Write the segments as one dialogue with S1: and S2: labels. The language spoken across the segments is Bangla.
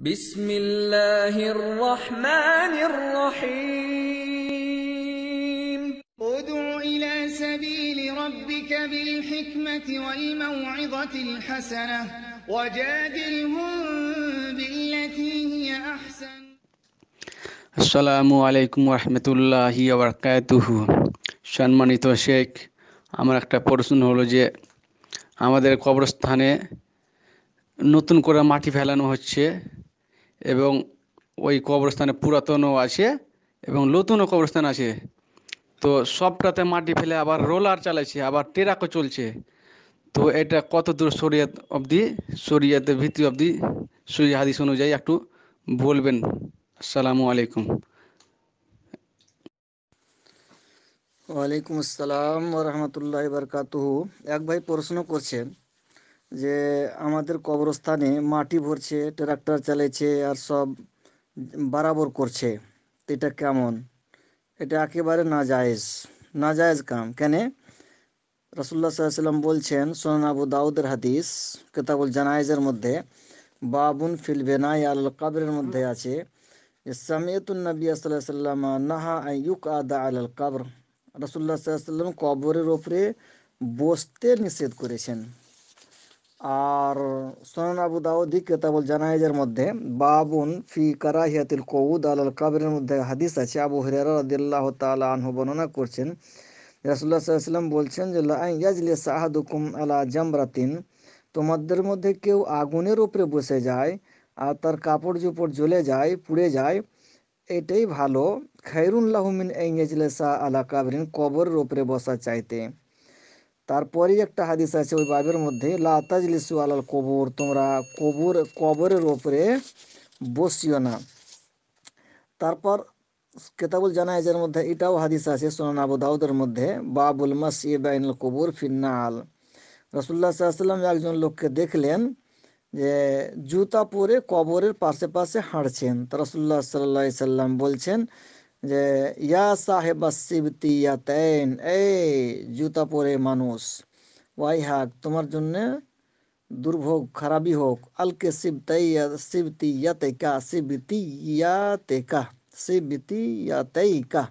S1: উদু ইলা বিল আসসালামু
S2: আলাইকুম রহমতুল্লাহি আবরকাতুহু সম্মানিত শেখ আমার একটা প্রশ্ন হলো যে আমাদের কবরস্থানে নতুন করে মাটি ফেলানো হচ্ছে এবং ওই কবরস্থানে পুরাতনও আছে এবং নতুনও কবরস্থান আছে তো সবটাতে মাটি ফেলে আবার রোলার চালাইছে আবার টেরাকও চলছে তো এটা কত দূর শরিয়াত অবধি শরিয়াতের ভিত্তি অবধি সুই হাদিস অনুযায়ী একটু বলবেন আসসালামু আলাইকুম
S1: ওয়ালাইকুম আসসালাম রহমতুল্লাহ বারকাতুহু এক ভাই প্রশ্ন করছেন যে আমাদের কবরস্থানে মাটি ভরছে ট্রাক্টর চালাইছে আর সব বরাবর করছে এটা কেমন এটা একেবারে নাজায়েজ নাজায়েজ কাম কেন রসুল্লা সাল্লাম বলছেন সোনান আবু দাউদের হাদিস কেতাবুল জানায়েজের মধ্যে বাবুন ফিল বেনাই আল কাবরের মধ্যে আছে সামিয়তুল নবী সাল্লাম নাহা ইউক আদা আল কাবর রসুল্লাহ সাল্লাম কবরের ওপরে বসতে নিষেধ করেছেন আর সোনান আবু দাউদি কেতাবুল জানাইজের মধ্যে বাবুন ফি কারাহিয়াতিল কৌদ আল আল কাবিরের মধ্যে হাদিস আছে আবু হরিয়ার রাদিল্লাহ তালা আনহু বর্ণনা করছেন রাসুল্লা সাল্লাম বলছেন যে ইয়াজলে সাহাদুকুম আলা জামরাতিন তোমাদের মধ্যে কেউ আগুনের উপরে বসে যায় আর তার কাপড় জুপড় জ্বলে যায় পুড়ে যায় এটাই ভালো খাইরুল্লাহমিন ইয়াজলে সাহ আলা কাবরিন কবরের উপরে বসা চাইতে তারপরেই একটা হাদিস আছে ওই বাবের মধ্যে লাতাজলিসু আলাল কবর তোমরা কবর কবরের ওপরে বসিও না তারপর কেতাবুল জানাইজের মধ্যে এটাও হাদিস আছে সোনান আবু দাউদের মধ্যে বাবুল মাসি বাইনুল কবুর ফিন্নাল রসুল্লাহ সাল্লাম একজন লোককে দেখলেন যে জুতা পরে কবরের পাশে পাশে হাঁটছেন তা রসুল্লাহ সাল্লা সাল্লাম বলছেন যে ইয়া সাহেবাস সিবতি ইয়াতাইন এ জুতা পরে মানুষ ওয়াইহাক তোমার জন্য দুর্ভোগ খরাবি হোক আল কে সিবতাই আর সিবতি ইয়াতাকা সিবতি ইয়াতাকা সিবতি ইয়াতাকা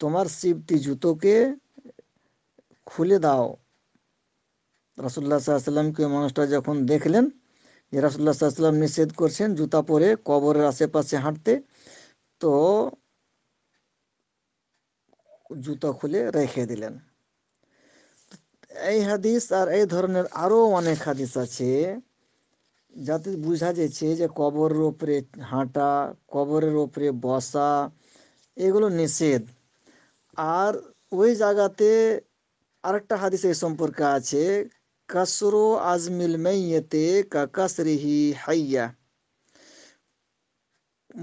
S1: তোমার সিবতি জুতো কে খুলে দাও রাসূলুল্লাহ সাল্লাল্লাহু আলাইহি ওয়া সাল্লাম কে মানুষটা যখন দেখলেন যে রাসূলুল্লাহ সাল্লাল্লাহু আলাইহি ওয়া সাল্লাম নিসেদ করেন জুতা পরে কবরের আশেপাশে হাঁটতে তো জুতা খুলে রেখে দিলেন এই হাদিস আর এই ধরনের আরো অনেক হাদিস আছে যাতি বুঝা যাচ্ছে যে কবর র উপর হাঁটা কবরের উপরে বসা এগুলো নিষেধ আর ওই জাগাতে আরেকটা হাদিসে সম্পর্ক আছে কাসরু আজমিল মায়েতে কা কাসরি হাইয়া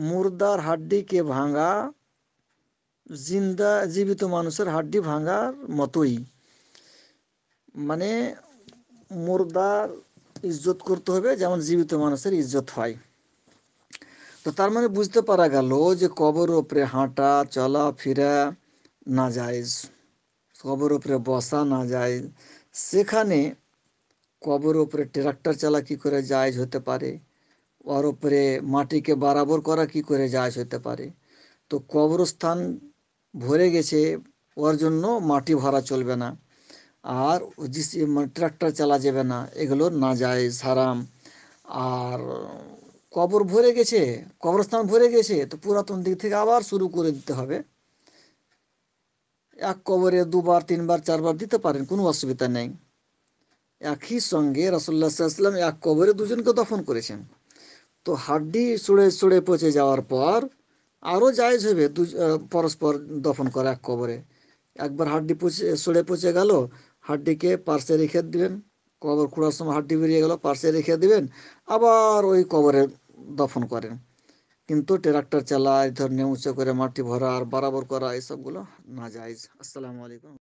S1: মৃতার হাড়ি কে ভাঙা জিন্দা জীবিত মানুষের হাড্ডি ভাঙার মতোই মানে মুর্দার ইজ্জত করতে হবে যেমন জীবিত মানুষের ইজ্জত হয় তো তার মানে বুঝতে পারা গেল যে কবর ওপরে হাঁটা চলা ফেরা না জায়জ কবর ওপরে বসা না যায় সেখানে কবর ওপরে ট্রাক্টর চালা কি করে জায়জ হতে পারে ওর ওপরে মাটিকে বরাবর করা কি করে জায়জ হতে পারে তো কবরস্থান ভরে গেছে ওর জন্য মাটি ভরা চলবে না আর মানে ট্রাক্টর চালা যাবে না এগুলো না যায় সারাম আর কবর ভরে গেছে কবরস্থান ভরে গেছে তো পুরাতন দিক থেকে আবার শুরু করে দিতে হবে এক কবরে দুবার তিনবার চারবার দিতে পারেন কোনো অসুবিধা নেই একই সঙ্গে রাসুল্লাহ সাল্লাম এক কবরে দুজনকে দফন করেছেন তো হাড্ডি সুড়ে সুড়ে পচে যাওয়ার পর আরও জায়জ হবে দু পরস্পর দফন করা এক কবরে একবার হাড্ডি পচে সড়ে পচে গেল হাড্ডিকে পার্শে রেখে দিবেন কবর খোঁড়ার সময় হাড্ডি বেরিয়ে গেল পার্সে রেখে দিবেন আবার ওই কবরে দফন করেন কিন্তু ট্রাক্টর চালা এই ধরনের উঁচু করে মাটি ভরা আর বরাবর করা এসবগুলো না যায় আসসালামু আলাইকুম